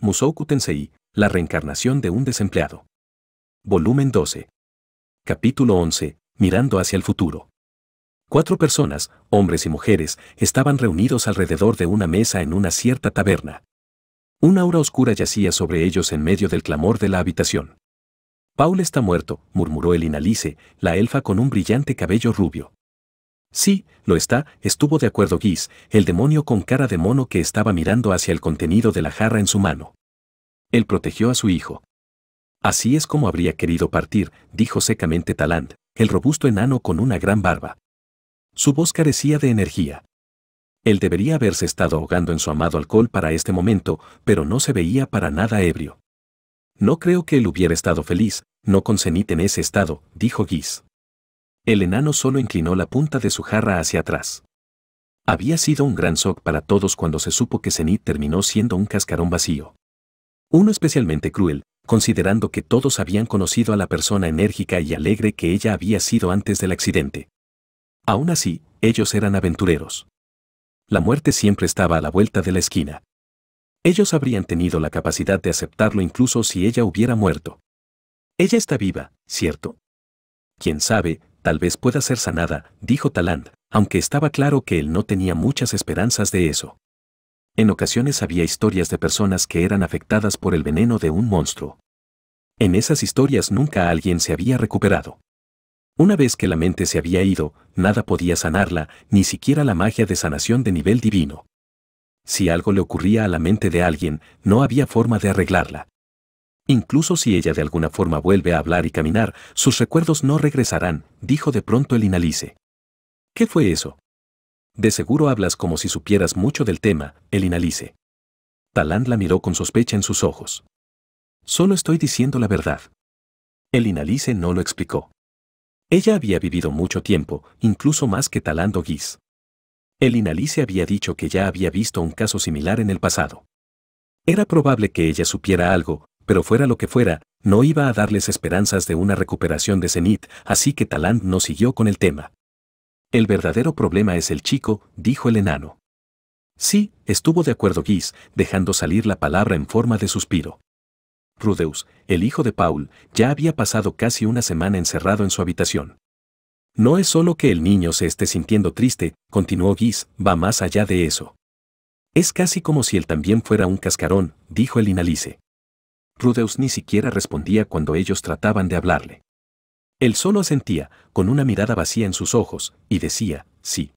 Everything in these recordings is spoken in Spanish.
Musouku Tensei, la reencarnación de un desempleado. Volumen 12. Capítulo 11. Mirando hacia el futuro. Cuatro personas, hombres y mujeres, estaban reunidos alrededor de una mesa en una cierta taberna. Una aura oscura yacía sobre ellos en medio del clamor de la habitación. Paul está muerto, murmuró el inalice, la elfa con un brillante cabello rubio. Sí, lo está, estuvo de acuerdo Guis, el demonio con cara de mono que estaba mirando hacia el contenido de la jarra en su mano. Él protegió a su hijo. Así es como habría querido partir, dijo secamente Talant, el robusto enano con una gran barba. Su voz carecía de energía. Él debería haberse estado ahogando en su amado alcohol para este momento, pero no se veía para nada ebrio. No creo que él hubiera estado feliz, no con cenit en ese estado, dijo Guis. El enano solo inclinó la punta de su jarra hacia atrás. Había sido un gran shock para todos cuando se supo que Zenith terminó siendo un cascarón vacío. Uno especialmente cruel, considerando que todos habían conocido a la persona enérgica y alegre que ella había sido antes del accidente. Aún así, ellos eran aventureros. La muerte siempre estaba a la vuelta de la esquina. Ellos habrían tenido la capacidad de aceptarlo incluso si ella hubiera muerto. Ella está viva, cierto. Quién sabe, tal vez pueda ser sanada, dijo Taland, aunque estaba claro que él no tenía muchas esperanzas de eso. En ocasiones había historias de personas que eran afectadas por el veneno de un monstruo. En esas historias nunca alguien se había recuperado. Una vez que la mente se había ido, nada podía sanarla, ni siquiera la magia de sanación de nivel divino. Si algo le ocurría a la mente de alguien, no había forma de arreglarla. Incluso si ella de alguna forma vuelve a hablar y caminar, sus recuerdos no regresarán, dijo de pronto el inalice. ¿Qué fue eso? De seguro hablas como si supieras mucho del tema, el inalice. Talán la miró con sospecha en sus ojos. Solo estoy diciendo la verdad. El inalice no lo explicó. Ella había vivido mucho tiempo, incluso más que Talán Gis. El inalice había dicho que ya había visto un caso similar en el pasado. Era probable que ella supiera algo, pero fuera lo que fuera, no iba a darles esperanzas de una recuperación de Zenit, así que Talant no siguió con el tema. El verdadero problema es el chico, dijo el enano. Sí, estuvo de acuerdo Guis, dejando salir la palabra en forma de suspiro. Rudeus, el hijo de Paul, ya había pasado casi una semana encerrado en su habitación. No es solo que el niño se esté sintiendo triste, continuó Guis, va más allá de eso. Es casi como si él también fuera un cascarón, dijo el inalice. Rudeus ni siquiera respondía cuando ellos trataban de hablarle. Él solo asentía, con una mirada vacía en sus ojos, y decía, sí.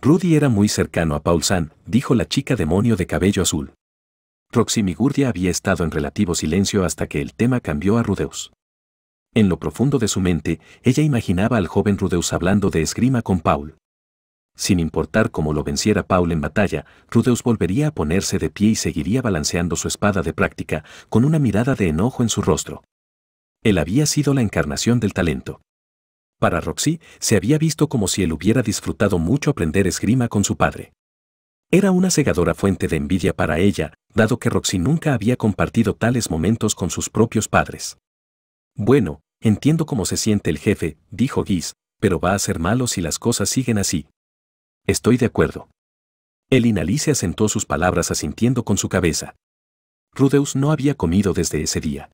Rudy era muy cercano a Paul-san, dijo la chica demonio de cabello azul. Migurdia había estado en relativo silencio hasta que el tema cambió a Rudeus. En lo profundo de su mente, ella imaginaba al joven Rudeus hablando de esgrima con Paul. Sin importar cómo lo venciera Paul en batalla, Rudeus volvería a ponerse de pie y seguiría balanceando su espada de práctica, con una mirada de enojo en su rostro. Él había sido la encarnación del talento. Para Roxy, se había visto como si él hubiera disfrutado mucho aprender esgrima con su padre. Era una cegadora fuente de envidia para ella, dado que Roxy nunca había compartido tales momentos con sus propios padres. Bueno, entiendo cómo se siente el jefe, dijo Guise, pero va a ser malo si las cosas siguen así. Estoy de acuerdo. El inalice asentó sus palabras asintiendo con su cabeza. Rudeus no había comido desde ese día.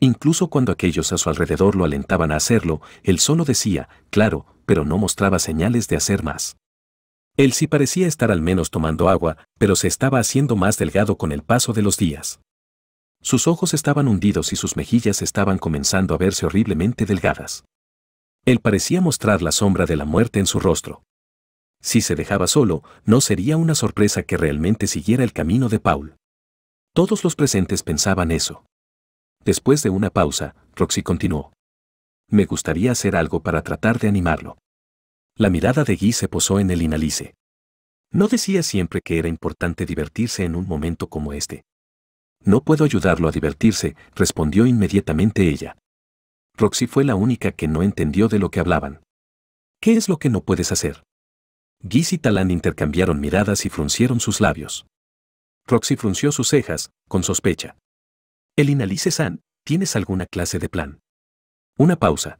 Incluso cuando aquellos a su alrededor lo alentaban a hacerlo, él solo decía, claro, pero no mostraba señales de hacer más. Él sí parecía estar al menos tomando agua, pero se estaba haciendo más delgado con el paso de los días. Sus ojos estaban hundidos y sus mejillas estaban comenzando a verse horriblemente delgadas. Él parecía mostrar la sombra de la muerte en su rostro si se dejaba solo, no sería una sorpresa que realmente siguiera el camino de Paul. Todos los presentes pensaban eso. Después de una pausa, Roxy continuó. Me gustaría hacer algo para tratar de animarlo. La mirada de Guy se posó en el inalice. No decía siempre que era importante divertirse en un momento como este. No puedo ayudarlo a divertirse, respondió inmediatamente ella. Roxy fue la única que no entendió de lo que hablaban. ¿Qué es lo que no puedes hacer? Giz y Talán intercambiaron miradas y fruncieron sus labios. Roxy frunció sus cejas, con sospecha. Elinalice San, ¿tienes alguna clase de plan? Una pausa.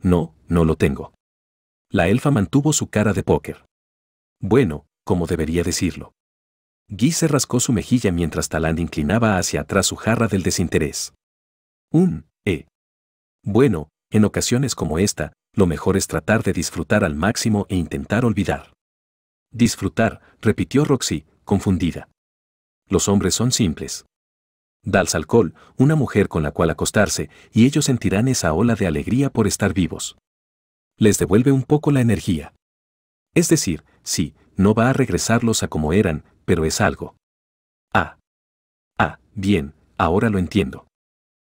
No, no lo tengo. La elfa mantuvo su cara de póker. Bueno, como debería decirlo. Guy se rascó su mejilla mientras Taland inclinaba hacia atrás su jarra del desinterés. Un, Eh. Bueno, en ocasiones como esta, lo mejor es tratar de disfrutar al máximo e intentar olvidar. Disfrutar, repitió Roxy, confundida. Los hombres son simples. Dals alcohol, una mujer con la cual acostarse, y ellos sentirán esa ola de alegría por estar vivos. Les devuelve un poco la energía. Es decir, sí, no va a regresarlos a como eran, pero es algo. Ah. Ah, bien, ahora lo entiendo.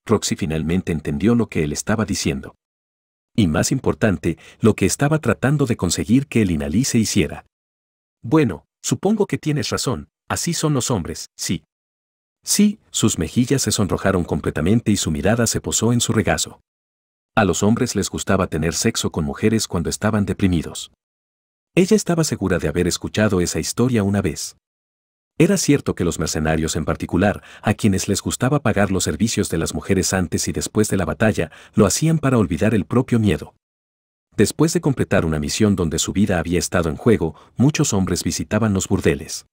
Roxy finalmente entendió lo que él estaba diciendo y más importante, lo que estaba tratando de conseguir que el Inalí se hiciera. Bueno, supongo que tienes razón, así son los hombres, sí. Sí, sus mejillas se sonrojaron completamente y su mirada se posó en su regazo. A los hombres les gustaba tener sexo con mujeres cuando estaban deprimidos. Ella estaba segura de haber escuchado esa historia una vez. Era cierto que los mercenarios en particular, a quienes les gustaba pagar los servicios de las mujeres antes y después de la batalla, lo hacían para olvidar el propio miedo. Después de completar una misión donde su vida había estado en juego, muchos hombres visitaban los burdeles.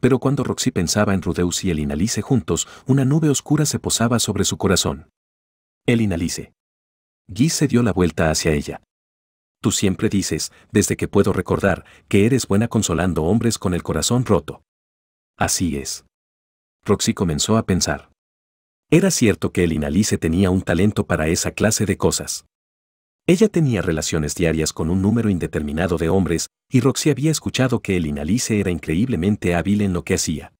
Pero cuando Roxy pensaba en Rudeus y el Inalice juntos, una nube oscura se posaba sobre su corazón. El Inalice. Guy se dio la vuelta hacia ella. Tú siempre dices, desde que puedo recordar, que eres buena consolando hombres con el corazón roto. Así es. Roxy comenzó a pensar. Era cierto que el Inalice tenía un talento para esa clase de cosas. Ella tenía relaciones diarias con un número indeterminado de hombres, y Roxy había escuchado que el Inalice era increíblemente hábil en lo que hacía.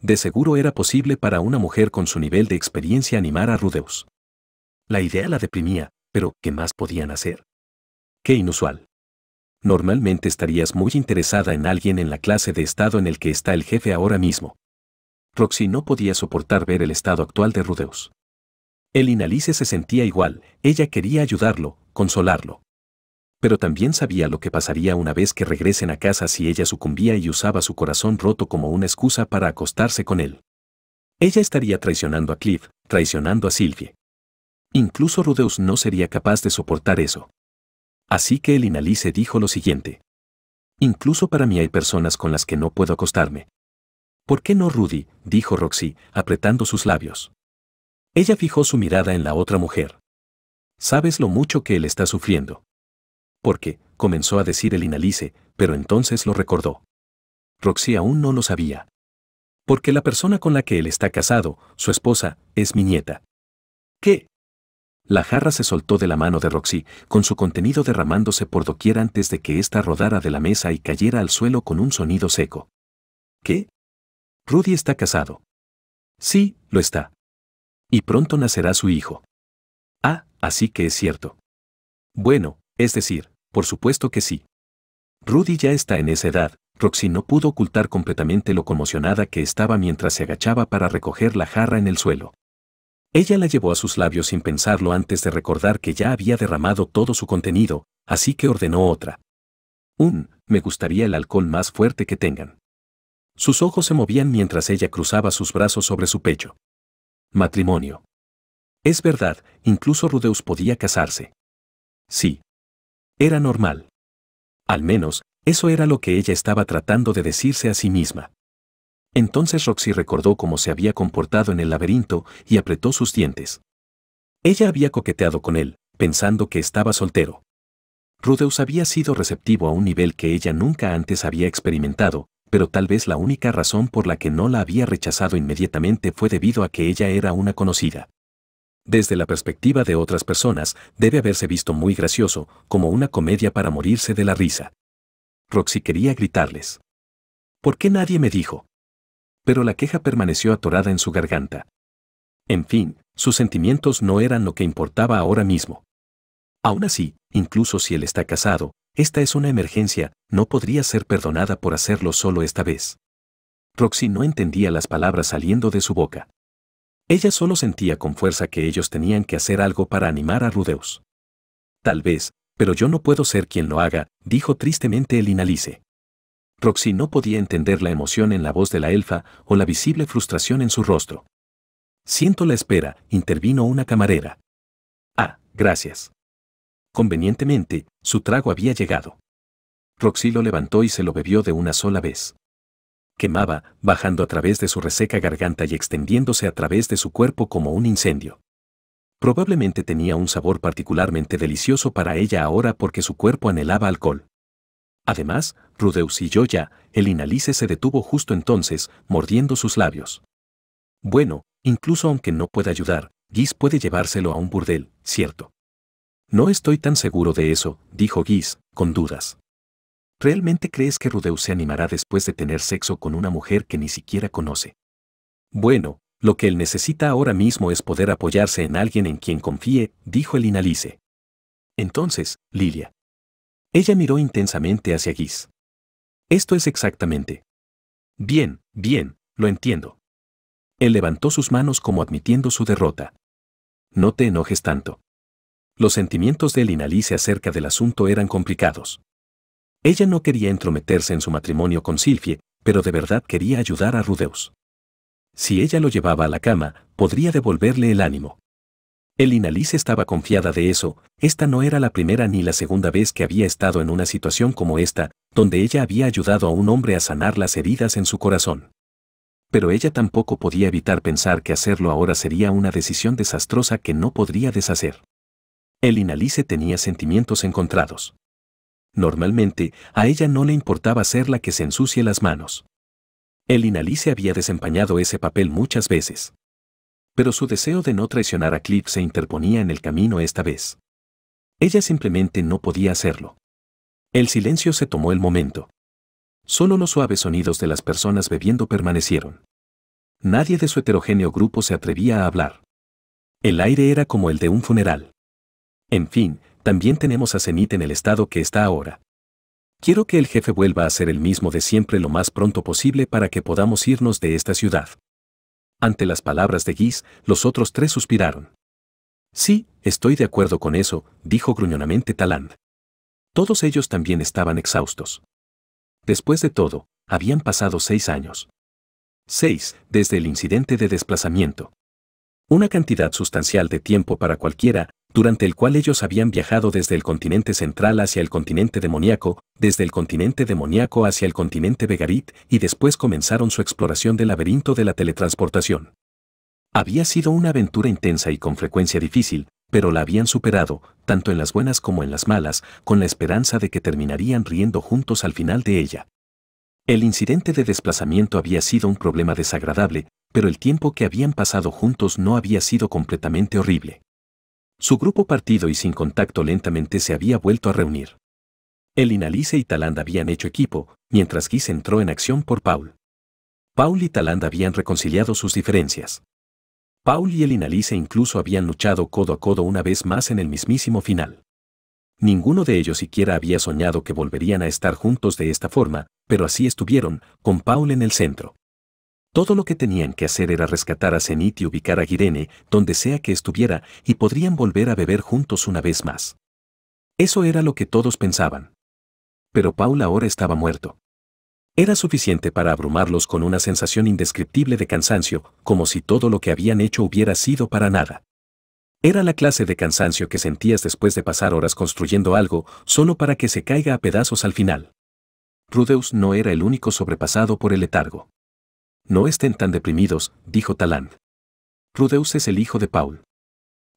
De seguro era posible para una mujer con su nivel de experiencia animar a Rudeus. La idea la deprimía, pero ¿qué más podían hacer? Qué inusual normalmente estarías muy interesada en alguien en la clase de estado en el que está el jefe ahora mismo. Roxy no podía soportar ver el estado actual de Rudeus. y Alice se sentía igual, ella quería ayudarlo, consolarlo. Pero también sabía lo que pasaría una vez que regresen a casa si ella sucumbía y usaba su corazón roto como una excusa para acostarse con él. Ella estaría traicionando a Cliff, traicionando a Sylvie. Incluso Rudeus no sería capaz de soportar eso. Así que el inalice dijo lo siguiente. Incluso para mí hay personas con las que no puedo acostarme. ¿Por qué no Rudy? dijo Roxy, apretando sus labios. Ella fijó su mirada en la otra mujer. Sabes lo mucho que él está sufriendo. ¿Por qué? comenzó a decir el inalice, pero entonces lo recordó. Roxy aún no lo sabía. Porque la persona con la que él está casado, su esposa, es mi nieta. ¿Qué? La jarra se soltó de la mano de Roxy, con su contenido derramándose por doquier antes de que ésta rodara de la mesa y cayera al suelo con un sonido seco. ¿Qué? Rudy está casado. Sí, lo está. Y pronto nacerá su hijo. Ah, así que es cierto. Bueno, es decir, por supuesto que sí. Rudy ya está en esa edad, Roxy no pudo ocultar completamente lo conmocionada que estaba mientras se agachaba para recoger la jarra en el suelo. Ella la llevó a sus labios sin pensarlo antes de recordar que ya había derramado todo su contenido, así que ordenó otra. Un, me gustaría el alcohol más fuerte que tengan. Sus ojos se movían mientras ella cruzaba sus brazos sobre su pecho. Matrimonio. Es verdad, incluso Rudeus podía casarse. Sí. Era normal. Al menos, eso era lo que ella estaba tratando de decirse a sí misma. Entonces Roxy recordó cómo se había comportado en el laberinto y apretó sus dientes. Ella había coqueteado con él, pensando que estaba soltero. Rudeus había sido receptivo a un nivel que ella nunca antes había experimentado, pero tal vez la única razón por la que no la había rechazado inmediatamente fue debido a que ella era una conocida. Desde la perspectiva de otras personas, debe haberse visto muy gracioso, como una comedia para morirse de la risa. Roxy quería gritarles. ¿Por qué nadie me dijo? pero la queja permaneció atorada en su garganta. En fin, sus sentimientos no eran lo que importaba ahora mismo. Aún así, incluso si él está casado, esta es una emergencia, no podría ser perdonada por hacerlo solo esta vez. Roxy no entendía las palabras saliendo de su boca. Ella solo sentía con fuerza que ellos tenían que hacer algo para animar a Rudeus. Tal vez, pero yo no puedo ser quien lo haga, dijo tristemente el inalice. Roxy no podía entender la emoción en la voz de la elfa o la visible frustración en su rostro. Siento la espera, intervino una camarera. Ah, gracias. Convenientemente, su trago había llegado. Roxy lo levantó y se lo bebió de una sola vez. Quemaba, bajando a través de su reseca garganta y extendiéndose a través de su cuerpo como un incendio. Probablemente tenía un sabor particularmente delicioso para ella ahora porque su cuerpo anhelaba alcohol. Además, Rudeus y ya, el inalice se detuvo justo entonces, mordiendo sus labios. Bueno, incluso aunque no pueda ayudar, Guis puede llevárselo a un burdel, cierto. No estoy tan seguro de eso, dijo Guis, con dudas. ¿Realmente crees que Rudeus se animará después de tener sexo con una mujer que ni siquiera conoce? Bueno, lo que él necesita ahora mismo es poder apoyarse en alguien en quien confíe, dijo el inalice. Entonces, Lilia, ella miró intensamente hacia Giz. Esto es exactamente. Bien, bien, lo entiendo. Él levantó sus manos como admitiendo su derrota. No te enojes tanto. Los sentimientos de Linalice acerca del asunto eran complicados. Ella no quería entrometerse en su matrimonio con Silfie, pero de verdad quería ayudar a Rudeus. Si ella lo llevaba a la cama, podría devolverle el ánimo. Elinalice estaba confiada de eso, esta no era la primera ni la segunda vez que había estado en una situación como esta, donde ella había ayudado a un hombre a sanar las heridas en su corazón. Pero ella tampoco podía evitar pensar que hacerlo ahora sería una decisión desastrosa que no podría deshacer. Elinalice tenía sentimientos encontrados. Normalmente, a ella no le importaba ser la que se ensucie las manos. Elinalice había desempeñado ese papel muchas veces pero su deseo de no traicionar a Cliff se interponía en el camino esta vez. Ella simplemente no podía hacerlo. El silencio se tomó el momento. Solo los suaves sonidos de las personas bebiendo permanecieron. Nadie de su heterogéneo grupo se atrevía a hablar. El aire era como el de un funeral. En fin, también tenemos a Zenit en el estado que está ahora. Quiero que el jefe vuelva a ser el mismo de siempre lo más pronto posible para que podamos irnos de esta ciudad. Ante las palabras de Guise, los otros tres suspiraron. Sí, estoy de acuerdo con eso, dijo gruñonamente Taland. Todos ellos también estaban exhaustos. Después de todo, habían pasado seis años. Seis, desde el incidente de desplazamiento. Una cantidad sustancial de tiempo para cualquiera durante el cual ellos habían viajado desde el continente central hacia el continente demoníaco, desde el continente demoníaco hacia el continente Begarit, y después comenzaron su exploración del laberinto de la teletransportación. Había sido una aventura intensa y con frecuencia difícil, pero la habían superado, tanto en las buenas como en las malas, con la esperanza de que terminarían riendo juntos al final de ella. El incidente de desplazamiento había sido un problema desagradable, pero el tiempo que habían pasado juntos no había sido completamente horrible. Su grupo partido y sin contacto lentamente se había vuelto a reunir. El Inalice y Talanda habían hecho equipo, mientras Guise entró en acción por Paul. Paul y Talanda habían reconciliado sus diferencias. Paul y el Inalice incluso habían luchado codo a codo una vez más en el mismísimo final. Ninguno de ellos siquiera había soñado que volverían a estar juntos de esta forma, pero así estuvieron, con Paul en el centro. Todo lo que tenían que hacer era rescatar a Zenith y ubicar a Girene, donde sea que estuviera, y podrían volver a beber juntos una vez más. Eso era lo que todos pensaban. Pero Paul ahora estaba muerto. Era suficiente para abrumarlos con una sensación indescriptible de cansancio, como si todo lo que habían hecho hubiera sido para nada. Era la clase de cansancio que sentías después de pasar horas construyendo algo, solo para que se caiga a pedazos al final. Rudeus no era el único sobrepasado por el letargo. No estén tan deprimidos, dijo Talán. Rudeus es el hijo de Paul.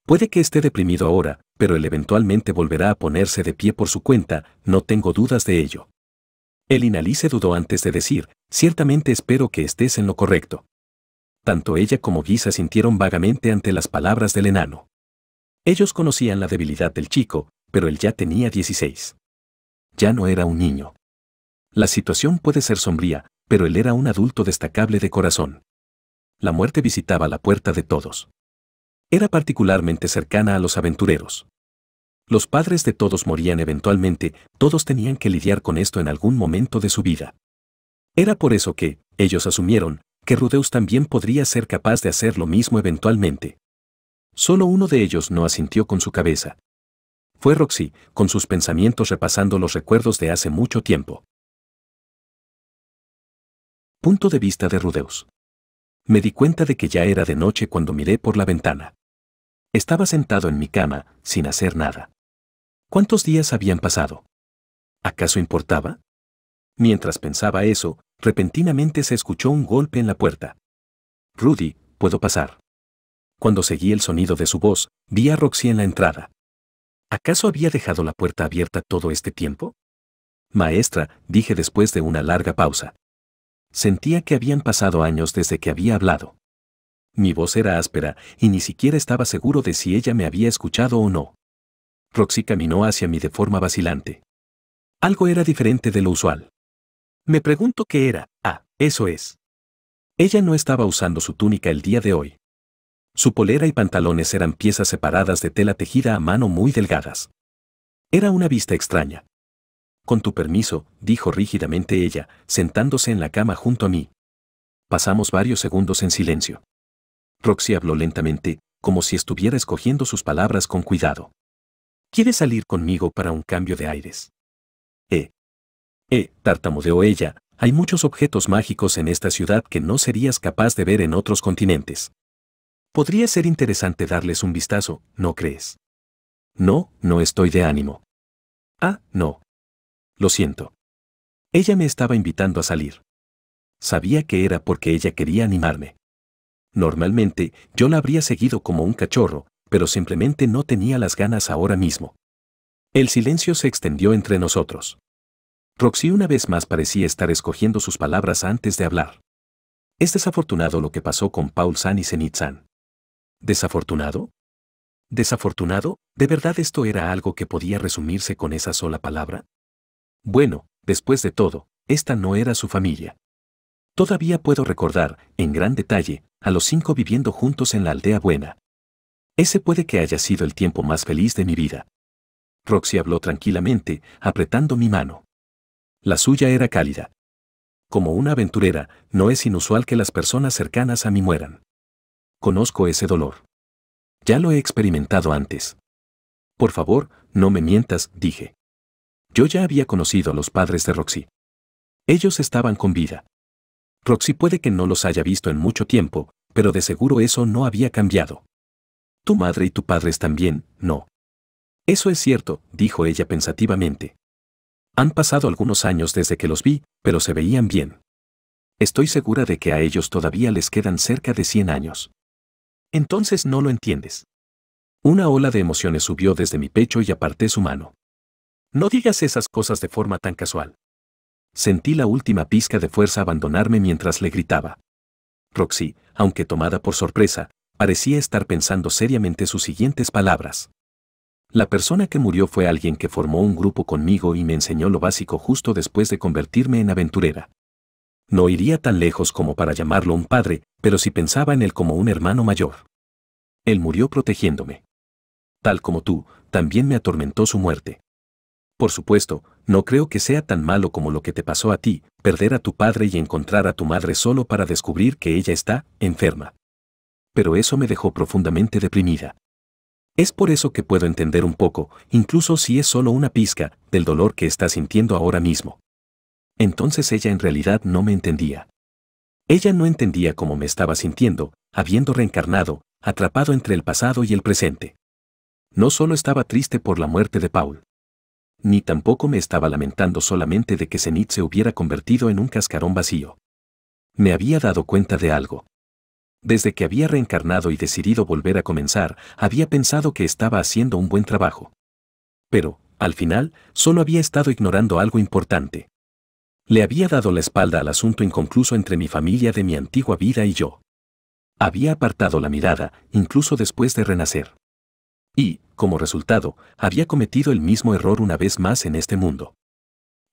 Puede que esté deprimido ahora, pero él eventualmente volverá a ponerse de pie por su cuenta, no tengo dudas de ello. El inalí se dudó antes de decir, ciertamente espero que estés en lo correcto. Tanto ella como Guisa sintieron vagamente ante las palabras del enano. Ellos conocían la debilidad del chico, pero él ya tenía 16. Ya no era un niño. La situación puede ser sombría, pero él era un adulto destacable de corazón. La muerte visitaba la puerta de todos. Era particularmente cercana a los aventureros. Los padres de todos morían eventualmente, todos tenían que lidiar con esto en algún momento de su vida. Era por eso que, ellos asumieron, que Rudeus también podría ser capaz de hacer lo mismo eventualmente. Solo uno de ellos no asintió con su cabeza. Fue Roxy, con sus pensamientos repasando los recuerdos de hace mucho tiempo. Punto de vista de Rudeus. Me di cuenta de que ya era de noche cuando miré por la ventana. Estaba sentado en mi cama, sin hacer nada. ¿Cuántos días habían pasado? ¿Acaso importaba? Mientras pensaba eso, repentinamente se escuchó un golpe en la puerta. Rudy, puedo pasar. Cuando seguí el sonido de su voz, vi a Roxy en la entrada. ¿Acaso había dejado la puerta abierta todo este tiempo? Maestra, dije después de una larga pausa. Sentía que habían pasado años desde que había hablado. Mi voz era áspera y ni siquiera estaba seguro de si ella me había escuchado o no. Roxy caminó hacia mí de forma vacilante. Algo era diferente de lo usual. Me pregunto qué era. Ah, eso es. Ella no estaba usando su túnica el día de hoy. Su polera y pantalones eran piezas separadas de tela tejida a mano muy delgadas. Era una vista extraña. Con tu permiso, dijo rígidamente ella, sentándose en la cama junto a mí. Pasamos varios segundos en silencio. Roxy habló lentamente, como si estuviera escogiendo sus palabras con cuidado. ¿Quieres salir conmigo para un cambio de aires? Eh. Eh, tartamudeó ella, hay muchos objetos mágicos en esta ciudad que no serías capaz de ver en otros continentes. Podría ser interesante darles un vistazo, ¿no crees? No, no estoy de ánimo. Ah, no, lo siento. Ella me estaba invitando a salir. Sabía que era porque ella quería animarme. Normalmente, yo la habría seguido como un cachorro, pero simplemente no tenía las ganas ahora mismo. El silencio se extendió entre nosotros. Roxy una vez más parecía estar escogiendo sus palabras antes de hablar. Es desafortunado lo que pasó con Paul San y Zenit San. ¿Desafortunado? ¿Desafortunado? ¿De verdad esto era algo que podía resumirse con esa sola palabra? Bueno, después de todo, esta no era su familia. Todavía puedo recordar, en gran detalle, a los cinco viviendo juntos en la aldea buena. Ese puede que haya sido el tiempo más feliz de mi vida. Roxy habló tranquilamente, apretando mi mano. La suya era cálida. Como una aventurera, no es inusual que las personas cercanas a mí mueran. Conozco ese dolor. Ya lo he experimentado antes. Por favor, no me mientas, dije yo ya había conocido a los padres de Roxy. Ellos estaban con vida. Roxy puede que no los haya visto en mucho tiempo, pero de seguro eso no había cambiado. Tu madre y tu padre también, no. Eso es cierto, dijo ella pensativamente. Han pasado algunos años desde que los vi, pero se veían bien. Estoy segura de que a ellos todavía les quedan cerca de 100 años. Entonces no lo entiendes. Una ola de emociones subió desde mi pecho y aparté su mano. No digas esas cosas de forma tan casual. Sentí la última pizca de fuerza abandonarme mientras le gritaba. Roxy, aunque tomada por sorpresa, parecía estar pensando seriamente sus siguientes palabras. La persona que murió fue alguien que formó un grupo conmigo y me enseñó lo básico justo después de convertirme en aventurera. No iría tan lejos como para llamarlo un padre, pero sí pensaba en él como un hermano mayor. Él murió protegiéndome. Tal como tú, también me atormentó su muerte. Por supuesto, no creo que sea tan malo como lo que te pasó a ti, perder a tu padre y encontrar a tu madre solo para descubrir que ella está enferma. Pero eso me dejó profundamente deprimida. Es por eso que puedo entender un poco, incluso si es solo una pizca, del dolor que está sintiendo ahora mismo. Entonces ella en realidad no me entendía. Ella no entendía cómo me estaba sintiendo, habiendo reencarnado, atrapado entre el pasado y el presente. No solo estaba triste por la muerte de Paul ni tampoco me estaba lamentando solamente de que Zenit se hubiera convertido en un cascarón vacío. Me había dado cuenta de algo. Desde que había reencarnado y decidido volver a comenzar, había pensado que estaba haciendo un buen trabajo. Pero, al final, solo había estado ignorando algo importante. Le había dado la espalda al asunto inconcluso entre mi familia de mi antigua vida y yo. Había apartado la mirada, incluso después de renacer. Y, como resultado, había cometido el mismo error una vez más en este mundo.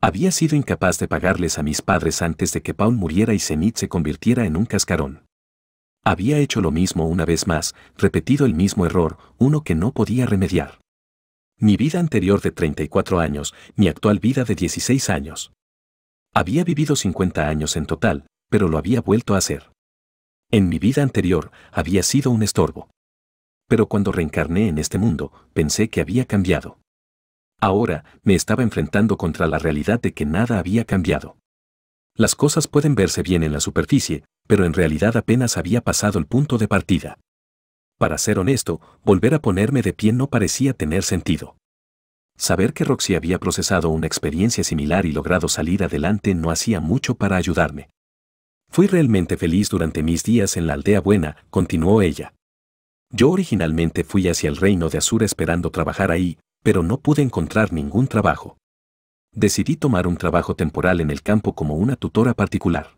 Había sido incapaz de pagarles a mis padres antes de que Paul muriera y Zenit se convirtiera en un cascarón. Había hecho lo mismo una vez más, repetido el mismo error, uno que no podía remediar. Mi vida anterior de 34 años, mi actual vida de 16 años. Había vivido 50 años en total, pero lo había vuelto a hacer. En mi vida anterior, había sido un estorbo pero cuando reencarné en este mundo, pensé que había cambiado. Ahora, me estaba enfrentando contra la realidad de que nada había cambiado. Las cosas pueden verse bien en la superficie, pero en realidad apenas había pasado el punto de partida. Para ser honesto, volver a ponerme de pie no parecía tener sentido. Saber que Roxy había procesado una experiencia similar y logrado salir adelante no hacía mucho para ayudarme. Fui realmente feliz durante mis días en la aldea buena, continuó ella. Yo originalmente fui hacia el reino de Azura esperando trabajar ahí, pero no pude encontrar ningún trabajo. Decidí tomar un trabajo temporal en el campo como una tutora particular.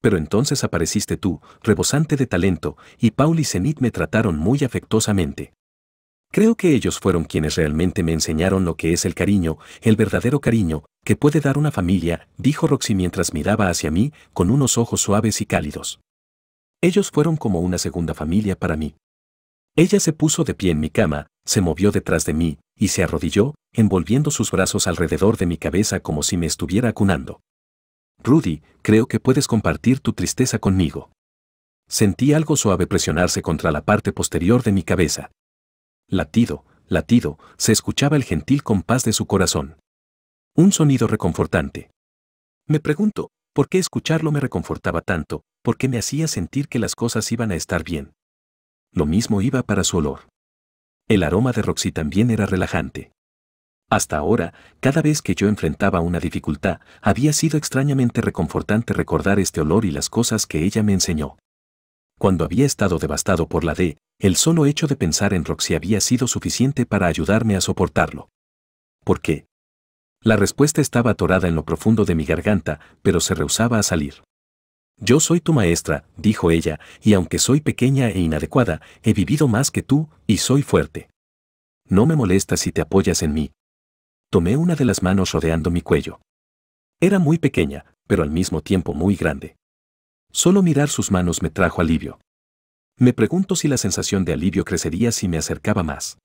Pero entonces apareciste tú, rebosante de talento, y Paul y Zenit me trataron muy afectuosamente. Creo que ellos fueron quienes realmente me enseñaron lo que es el cariño, el verdadero cariño, que puede dar una familia, dijo Roxy mientras miraba hacia mí con unos ojos suaves y cálidos. Ellos fueron como una segunda familia para mí. Ella se puso de pie en mi cama, se movió detrás de mí, y se arrodilló, envolviendo sus brazos alrededor de mi cabeza como si me estuviera acunando. Rudy, creo que puedes compartir tu tristeza conmigo. Sentí algo suave presionarse contra la parte posterior de mi cabeza. Latido, latido, se escuchaba el gentil compás de su corazón. Un sonido reconfortante. Me pregunto, ¿por qué escucharlo me reconfortaba tanto? ¿Por qué me hacía sentir que las cosas iban a estar bien? lo mismo iba para su olor. El aroma de Roxy también era relajante. Hasta ahora, cada vez que yo enfrentaba una dificultad, había sido extrañamente reconfortante recordar este olor y las cosas que ella me enseñó. Cuando había estado devastado por la D, el solo hecho de pensar en Roxy había sido suficiente para ayudarme a soportarlo. ¿Por qué? La respuesta estaba atorada en lo profundo de mi garganta, pero se rehusaba a salir. Yo soy tu maestra, dijo ella, y aunque soy pequeña e inadecuada, he vivido más que tú, y soy fuerte. No me molesta si te apoyas en mí. Tomé una de las manos rodeando mi cuello. Era muy pequeña, pero al mismo tiempo muy grande. Solo mirar sus manos me trajo alivio. Me pregunto si la sensación de alivio crecería si me acercaba más.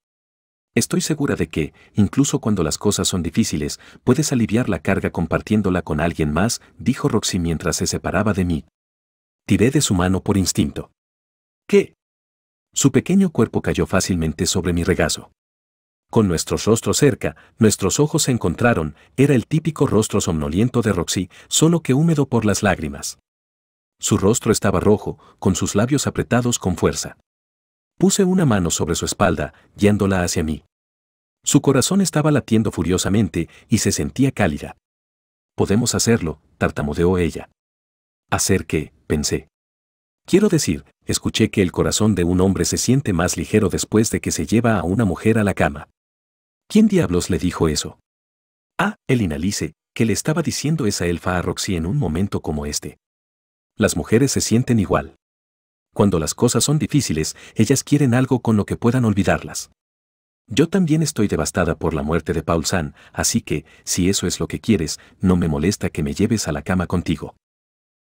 Estoy segura de que, incluso cuando las cosas son difíciles, puedes aliviar la carga compartiéndola con alguien más, dijo Roxy mientras se separaba de mí. Tiré de su mano por instinto. ¿Qué? Su pequeño cuerpo cayó fácilmente sobre mi regazo. Con nuestros rostros cerca, nuestros ojos se encontraron, era el típico rostro somnoliento de Roxy, solo que húmedo por las lágrimas. Su rostro estaba rojo, con sus labios apretados con fuerza. Puse una mano sobre su espalda, guiándola hacia mí. Su corazón estaba latiendo furiosamente y se sentía cálida. Podemos hacerlo, tartamudeó ella. Hacer qué, pensé. Quiero decir, escuché que el corazón de un hombre se siente más ligero después de que se lleva a una mujer a la cama. ¿Quién diablos le dijo eso? Ah, el inalice, que le estaba diciendo esa elfa a Roxy en un momento como este. Las mujeres se sienten igual. Cuando las cosas son difíciles, ellas quieren algo con lo que puedan olvidarlas. Yo también estoy devastada por la muerte de Paul San, así que, si eso es lo que quieres, no me molesta que me lleves a la cama contigo.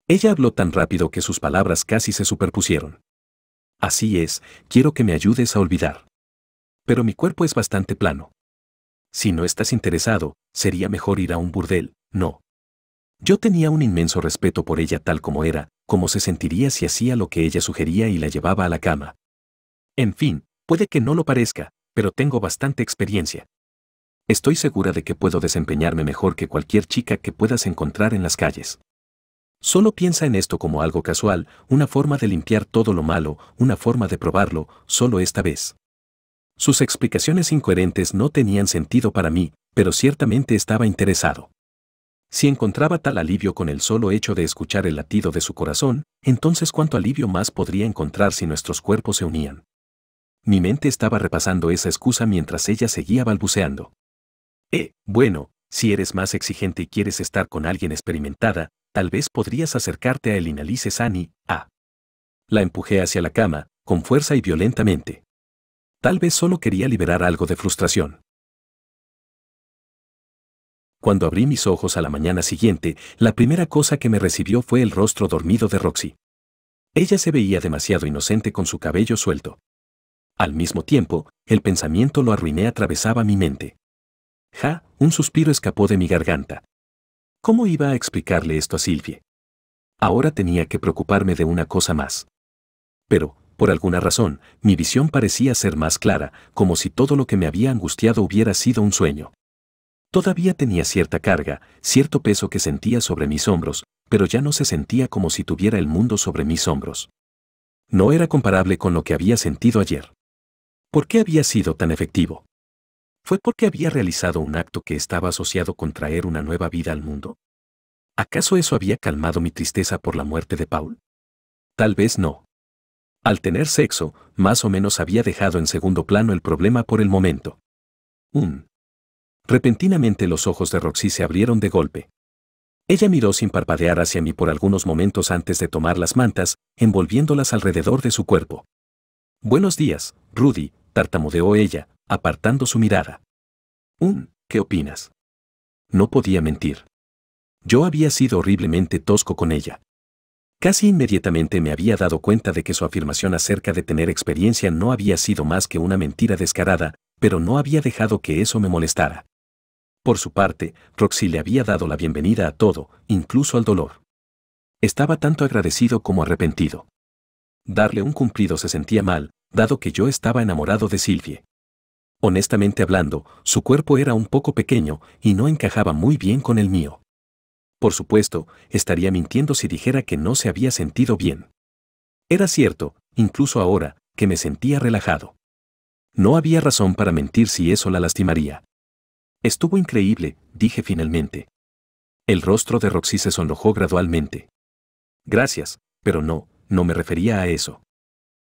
Ella habló tan rápido que sus palabras casi se superpusieron. Así es, quiero que me ayudes a olvidar. Pero mi cuerpo es bastante plano. Si no estás interesado, sería mejor ir a un burdel, no. Yo tenía un inmenso respeto por ella tal como era, cómo se sentiría si hacía lo que ella sugería y la llevaba a la cama. En fin, puede que no lo parezca, pero tengo bastante experiencia. Estoy segura de que puedo desempeñarme mejor que cualquier chica que puedas encontrar en las calles. Solo piensa en esto como algo casual, una forma de limpiar todo lo malo, una forma de probarlo, solo esta vez. Sus explicaciones incoherentes no tenían sentido para mí, pero ciertamente estaba interesado. Si encontraba tal alivio con el solo hecho de escuchar el latido de su corazón, entonces cuánto alivio más podría encontrar si nuestros cuerpos se unían. Mi mente estaba repasando esa excusa mientras ella seguía balbuceando. Eh, bueno, si eres más exigente y quieres estar con alguien experimentada, tal vez podrías acercarte a Elinalice Sani, ah. La empujé hacia la cama, con fuerza y violentamente. Tal vez solo quería liberar algo de frustración. Cuando abrí mis ojos a la mañana siguiente, la primera cosa que me recibió fue el rostro dormido de Roxy. Ella se veía demasiado inocente con su cabello suelto. Al mismo tiempo, el pensamiento lo arruiné atravesaba mi mente. Ja, un suspiro escapó de mi garganta. ¿Cómo iba a explicarle esto a Silvie? Ahora tenía que preocuparme de una cosa más. Pero, por alguna razón, mi visión parecía ser más clara, como si todo lo que me había angustiado hubiera sido un sueño. Todavía tenía cierta carga, cierto peso que sentía sobre mis hombros, pero ya no se sentía como si tuviera el mundo sobre mis hombros. No era comparable con lo que había sentido ayer. ¿Por qué había sido tan efectivo? ¿Fue porque había realizado un acto que estaba asociado con traer una nueva vida al mundo? ¿Acaso eso había calmado mi tristeza por la muerte de Paul? Tal vez no. Al tener sexo, más o menos había dejado en segundo plano el problema por el momento. Un Repentinamente los ojos de Roxy se abrieron de golpe. Ella miró sin parpadear hacia mí por algunos momentos antes de tomar las mantas, envolviéndolas alrededor de su cuerpo. Buenos días, Rudy, tartamudeó ella, apartando su mirada. un ¿qué opinas? No podía mentir. Yo había sido horriblemente tosco con ella. Casi inmediatamente me había dado cuenta de que su afirmación acerca de tener experiencia no había sido más que una mentira descarada, pero no había dejado que eso me molestara. Por su parte, Roxy le había dado la bienvenida a todo, incluso al dolor. Estaba tanto agradecido como arrepentido. Darle un cumplido se sentía mal, dado que yo estaba enamorado de Silvie. Honestamente hablando, su cuerpo era un poco pequeño y no encajaba muy bien con el mío. Por supuesto, estaría mintiendo si dijera que no se había sentido bien. Era cierto, incluso ahora, que me sentía relajado. No había razón para mentir si eso la lastimaría. Estuvo increíble, dije finalmente. El rostro de Roxy se sonrojó gradualmente. Gracias, pero no, no me refería a eso.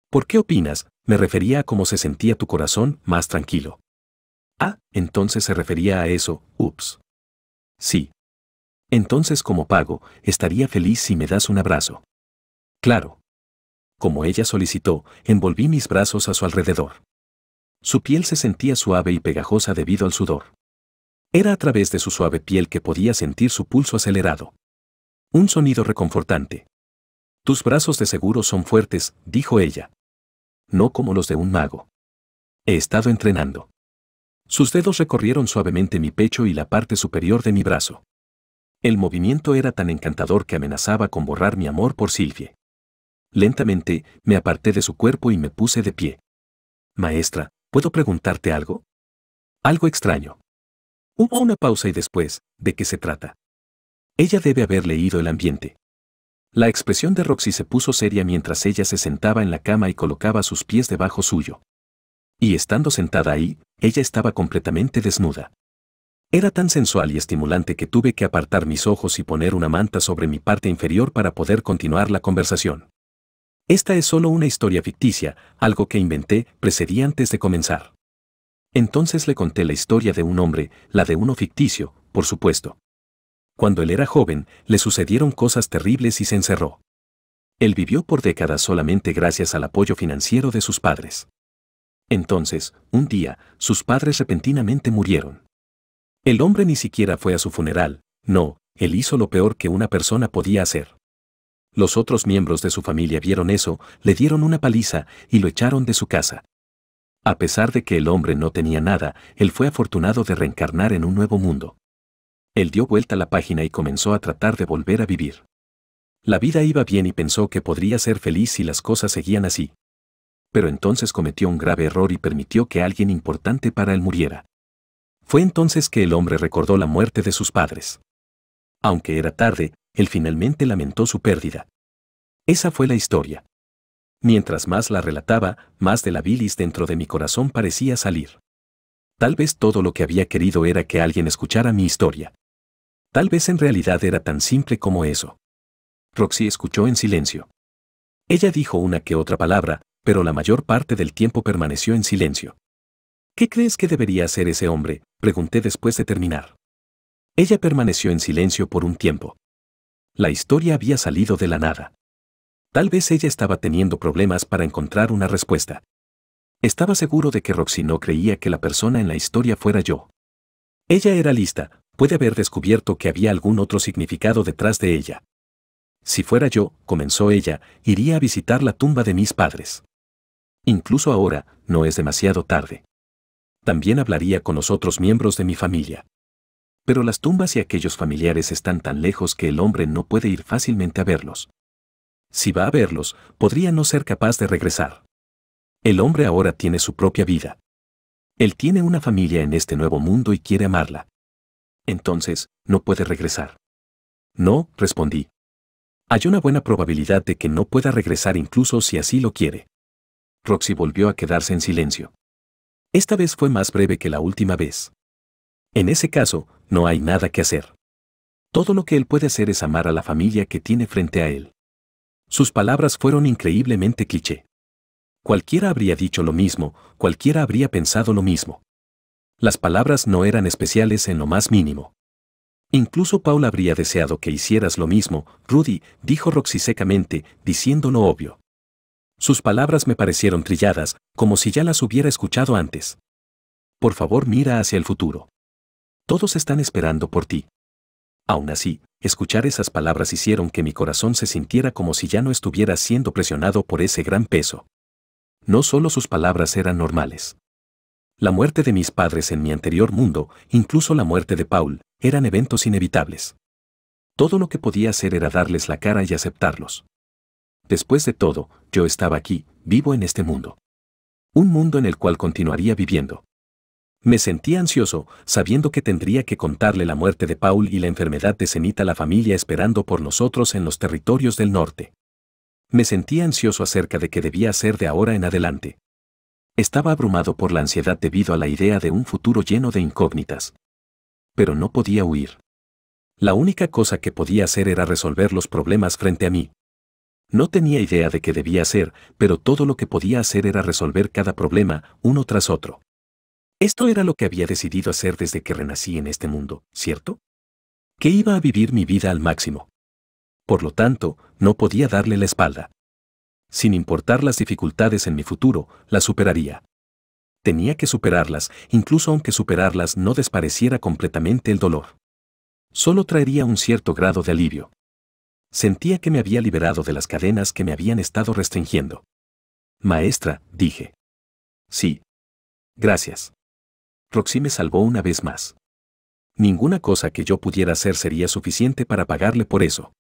¿Por qué opinas? Me refería a cómo se sentía tu corazón más tranquilo. Ah, entonces se refería a eso, ups. Sí. Entonces como pago, estaría feliz si me das un abrazo. Claro. Como ella solicitó, envolví mis brazos a su alrededor. Su piel se sentía suave y pegajosa debido al sudor. Era a través de su suave piel que podía sentir su pulso acelerado. Un sonido reconfortante. Tus brazos de seguro son fuertes, dijo ella. No como los de un mago. He estado entrenando. Sus dedos recorrieron suavemente mi pecho y la parte superior de mi brazo. El movimiento era tan encantador que amenazaba con borrar mi amor por Silvie. Lentamente me aparté de su cuerpo y me puse de pie. Maestra, ¿puedo preguntarte algo? Algo extraño. Hubo una pausa y después, ¿de qué se trata? Ella debe haber leído el ambiente. La expresión de Roxy se puso seria mientras ella se sentaba en la cama y colocaba sus pies debajo suyo. Y estando sentada ahí, ella estaba completamente desnuda. Era tan sensual y estimulante que tuve que apartar mis ojos y poner una manta sobre mi parte inferior para poder continuar la conversación. Esta es solo una historia ficticia, algo que inventé, precedí antes de comenzar. Entonces le conté la historia de un hombre, la de uno ficticio, por supuesto. Cuando él era joven, le sucedieron cosas terribles y se encerró. Él vivió por décadas solamente gracias al apoyo financiero de sus padres. Entonces, un día, sus padres repentinamente murieron. El hombre ni siquiera fue a su funeral, no, él hizo lo peor que una persona podía hacer. Los otros miembros de su familia vieron eso, le dieron una paliza y lo echaron de su casa. A pesar de que el hombre no tenía nada, él fue afortunado de reencarnar en un nuevo mundo. Él dio vuelta la página y comenzó a tratar de volver a vivir. La vida iba bien y pensó que podría ser feliz si las cosas seguían así. Pero entonces cometió un grave error y permitió que alguien importante para él muriera. Fue entonces que el hombre recordó la muerte de sus padres. Aunque era tarde, él finalmente lamentó su pérdida. Esa fue la historia. Mientras más la relataba, más de la bilis dentro de mi corazón parecía salir. Tal vez todo lo que había querido era que alguien escuchara mi historia. Tal vez en realidad era tan simple como eso. Roxy escuchó en silencio. Ella dijo una que otra palabra, pero la mayor parte del tiempo permaneció en silencio. ¿Qué crees que debería hacer ese hombre? pregunté después de terminar. Ella permaneció en silencio por un tiempo. La historia había salido de la nada. Tal vez ella estaba teniendo problemas para encontrar una respuesta. Estaba seguro de que Roxy no creía que la persona en la historia fuera yo. Ella era lista, puede haber descubierto que había algún otro significado detrás de ella. Si fuera yo, comenzó ella, iría a visitar la tumba de mis padres. Incluso ahora, no es demasiado tarde. También hablaría con los otros miembros de mi familia. Pero las tumbas y aquellos familiares están tan lejos que el hombre no puede ir fácilmente a verlos si va a verlos, podría no ser capaz de regresar. El hombre ahora tiene su propia vida. Él tiene una familia en este nuevo mundo y quiere amarla. Entonces, no puede regresar. No, respondí. Hay una buena probabilidad de que no pueda regresar incluso si así lo quiere. Roxy volvió a quedarse en silencio. Esta vez fue más breve que la última vez. En ese caso, no hay nada que hacer. Todo lo que él puede hacer es amar a la familia que tiene frente a él. Sus palabras fueron increíblemente cliché. Cualquiera habría dicho lo mismo, cualquiera habría pensado lo mismo. Las palabras no eran especiales en lo más mínimo. Incluso Paul habría deseado que hicieras lo mismo, Rudy, dijo Roxy secamente, diciendo lo obvio. Sus palabras me parecieron trilladas, como si ya las hubiera escuchado antes. Por favor mira hacia el futuro. Todos están esperando por ti. Aún así, escuchar esas palabras hicieron que mi corazón se sintiera como si ya no estuviera siendo presionado por ese gran peso. No solo sus palabras eran normales. La muerte de mis padres en mi anterior mundo, incluso la muerte de Paul, eran eventos inevitables. Todo lo que podía hacer era darles la cara y aceptarlos. Después de todo, yo estaba aquí, vivo en este mundo. Un mundo en el cual continuaría viviendo. Me sentía ansioso, sabiendo que tendría que contarle la muerte de Paul y la enfermedad de Cenita a la familia esperando por nosotros en los territorios del norte. Me sentía ansioso acerca de qué debía hacer de ahora en adelante. Estaba abrumado por la ansiedad debido a la idea de un futuro lleno de incógnitas. Pero no podía huir. La única cosa que podía hacer era resolver los problemas frente a mí. No tenía idea de qué debía hacer, pero todo lo que podía hacer era resolver cada problema, uno tras otro. Esto era lo que había decidido hacer desde que renací en este mundo, ¿cierto? Que iba a vivir mi vida al máximo. Por lo tanto, no podía darle la espalda. Sin importar las dificultades en mi futuro, las superaría. Tenía que superarlas, incluso aunque superarlas no despareciera completamente el dolor. Solo traería un cierto grado de alivio. Sentía que me había liberado de las cadenas que me habían estado restringiendo. Maestra, dije. Sí. Gracias me salvó una vez más. Ninguna cosa que yo pudiera hacer sería suficiente para pagarle por eso.